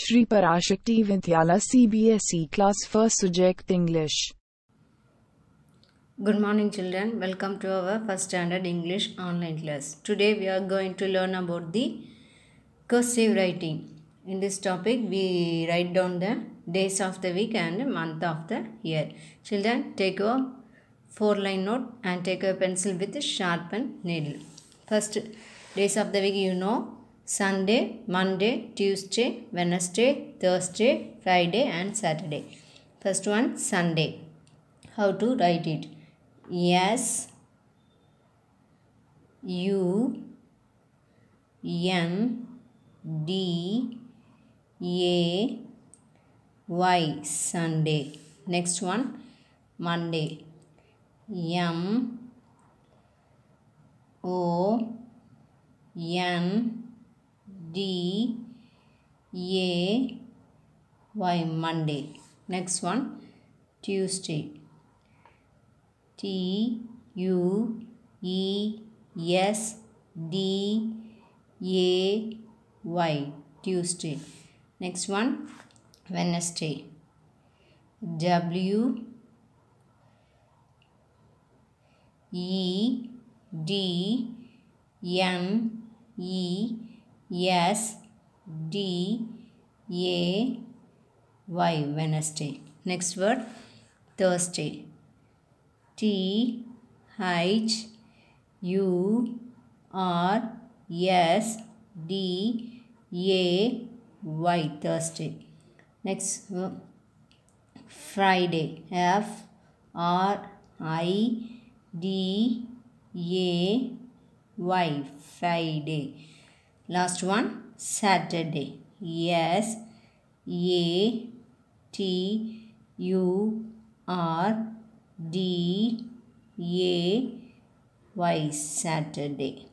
Shri Parashakti Vidyala CBSE Class 1st Subject English. Good morning children. Welcome to our First Standard English online class. Today we are going to learn about the cursive writing. In this topic we write down the days of the week and the month of the year. Children take a four line note and take a pencil with a sharpened needle. First days of the week you know Sunday, Monday, Tuesday, Wednesday, Thursday, Friday and Saturday. First one Sunday. How to write it? S U N D A Y Sunday. Next one Monday. M O N D A Y Monday. Next one Tuesday. T U E S D A Y Tuesday. Next one Wednesday. W E D M E S D A Y Wednesday. Next word Thursday. T H U R S D A Y Thursday. Next Friday F R I D A Y Friday. Last one, Saturday. Yes, A T U R D A Y Saturday.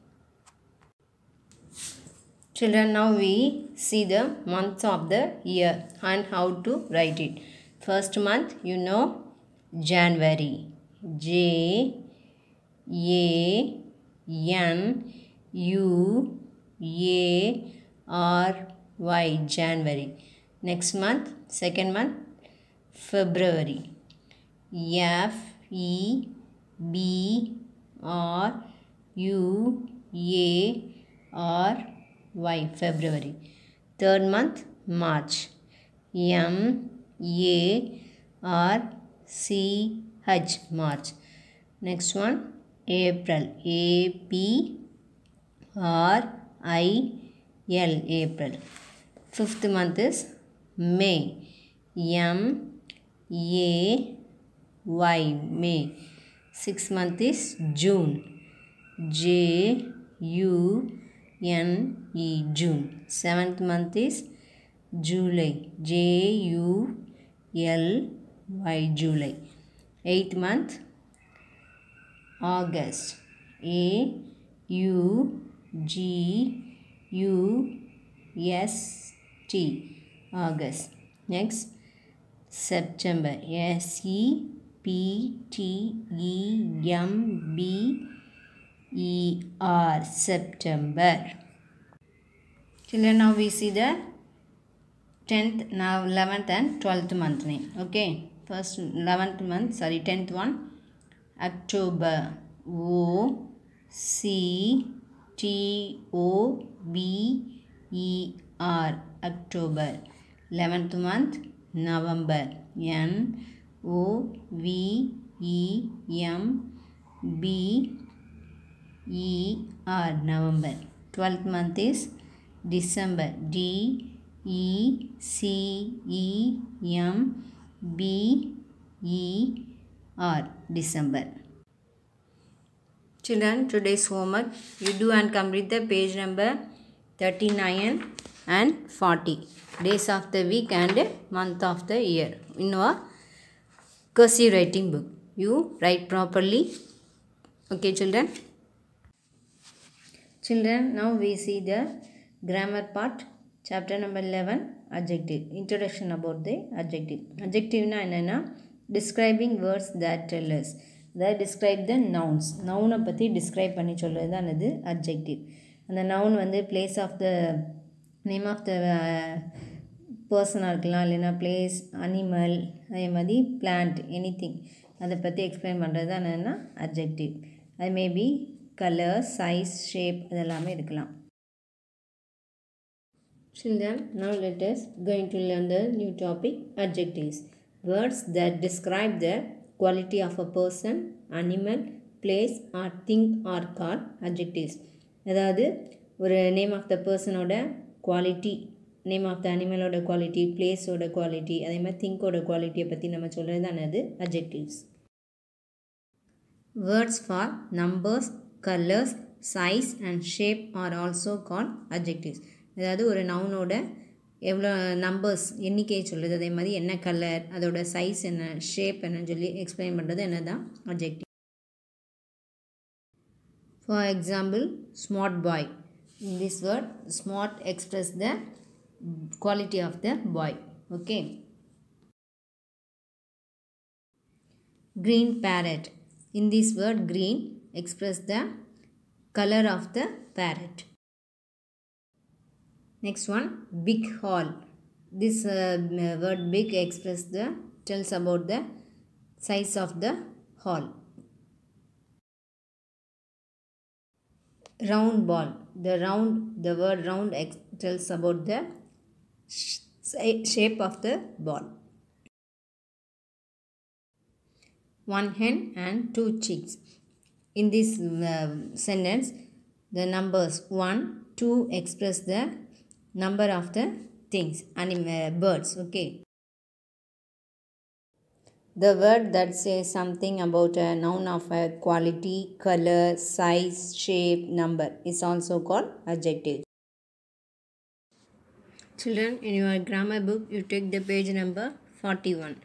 Children, now we see the month of the year and how to write it. First month, you know, January. J A N U A R Y January next month second month February F E B R U A R Y February third month March M A R C H March next one April A P R I L April. Fifth month is May. M A Y May. Sixth month is June. J U N E June. Seventh month is July. J U L Y July. Eighth month August. A U G U S T August next September S E P T E M B E R September children now we see the 10th now 11th and 12th month name okay first 11th month sorry 10th one october o c T O B E R October eleventh month November N O V E M B E R November twelfth month is December D E C E M B E R December Children, today's homework you do and complete the page number 39 and 40. Days of the week and month of the year. In our cursive writing book. You write properly. Okay children. Children, now we see the grammar part. Chapter number 11. Adjective. Introduction about the adjective. Adjective na na, Describing words that tell us. அதாவது describe the nouns நவுனை பற்றி describe பண்ணி சொல்கிறது தான் அது objective அந்த noun வந்து place of the name of the பர்சனாக இருக்கலாம் இல்லைன்னா பிளேஸ் அனிமல் அதே மாதிரி பிளான்ட் எனி திங் அதை பற்றி எக்ஸ்பிளைன் பண்ணுறது தான் என்னென்னா அப்ஜெக்டிவ் அது மேபி கலர் சைஸ் ஷேப் இதெல்லாமே இருக்கலாம் children now letters going to learn the new topic adjectives words words describe the quality of a person animal place or thing or car, adjectives. அதாவது ஒரு name of the பர்சனோட quality name of the அனிமலோட quality பிளேஸோட quality அதே மாதிரி திங்கோட குவாலிட்டியை பற்றி நம்ம சொல்கிறது தானது adjectives words for numbers colours size and shape are also call adjectives அதாவது ஒரு நவுனோட எவ்வளோ நம்பர்ஸ் எண்ணிக்கையை சொல்லுது அதே மாதிரி என்ன கலர் அதோட சைஸ் என்ன ஷேப் என்னன்னு சொல்லி எக்ஸ்பிளைன் பண்ணுறது என்ன தான் adjective for example smart boy in this word smart express the quality of the boy okay green parrot in this word green express the colour of the parrot Next one, big hall. This uh, word big express the tells about the size of the hall. Round ball. The round, the word round tells about the sh shape of the ball. One hen and two chicks. In this uh, sentence, the numbers 1, 2 express the number of the things animal, birds okay the word that says something about a noun of a quality color size shape number is also called adjective children in your grammar book you take the page number 41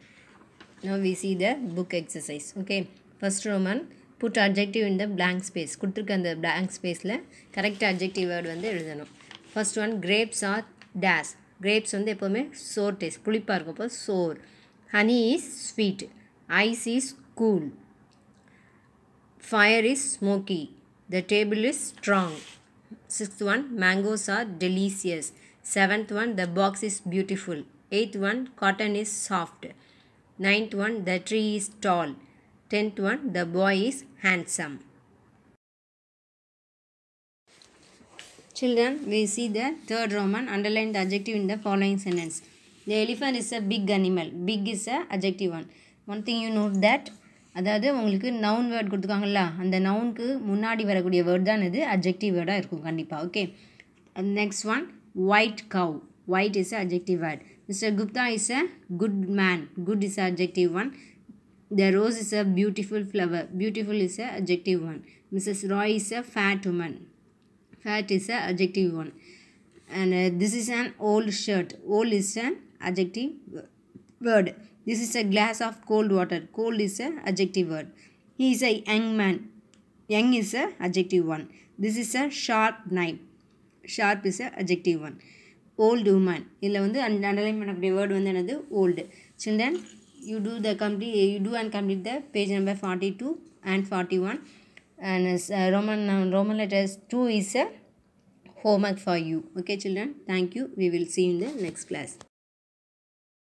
now we see the book exercise okay first roman put adjective இந்த blank space கொடுத்துருக்க அந்த blank ஸ்பேஸில் correct adjective word வந்து எழுதணும் first one grapes are tastes grapes வந்து எப்போவுமே sour taste புளிப்பாக இருக்கும் அப்போ sour honey is sweet ice is cool fire is smoky the table is strong sixth one mangoes are delicious seventh one the box is beautiful eighth one cotton is soft ninth one the tree is tall tenth one the bye is handsome Children, we see the third Roman underline the adjective in the following sentence. The elephant is a big animal. Big is a adjective one. One thing you note that அதாவது உங்களுக்கு noun word கொடுத்துருக்காங்கல்ல அந்த நவுனுக்கு முன்னாடி வரக்கூடிய word தான் இது objective வேர்டாக இருக்கும் கண்டிப்பாக okay next one white cow white is a adjective word mister Gupta is a good man good is a adjective one the rose is a beautiful flower beautiful is a adjective one missus Roy is a fat woman fat is a adjective one and uh, this is an old shirt old is an adjective word this is a glass of cold water cold is a adjective word he is a young man young is a adjective one this is a sharp knife sharp is a adjective one old woman இதில் வந்து அந்த underline பண்ணக்கூடிய word வந்து என்னது old children you you do complete you do and complete the page number forty two and forty and uh, Roman uh, Roman letters 2 is a homework for you. Okay children, thank you. We will see you in the next class.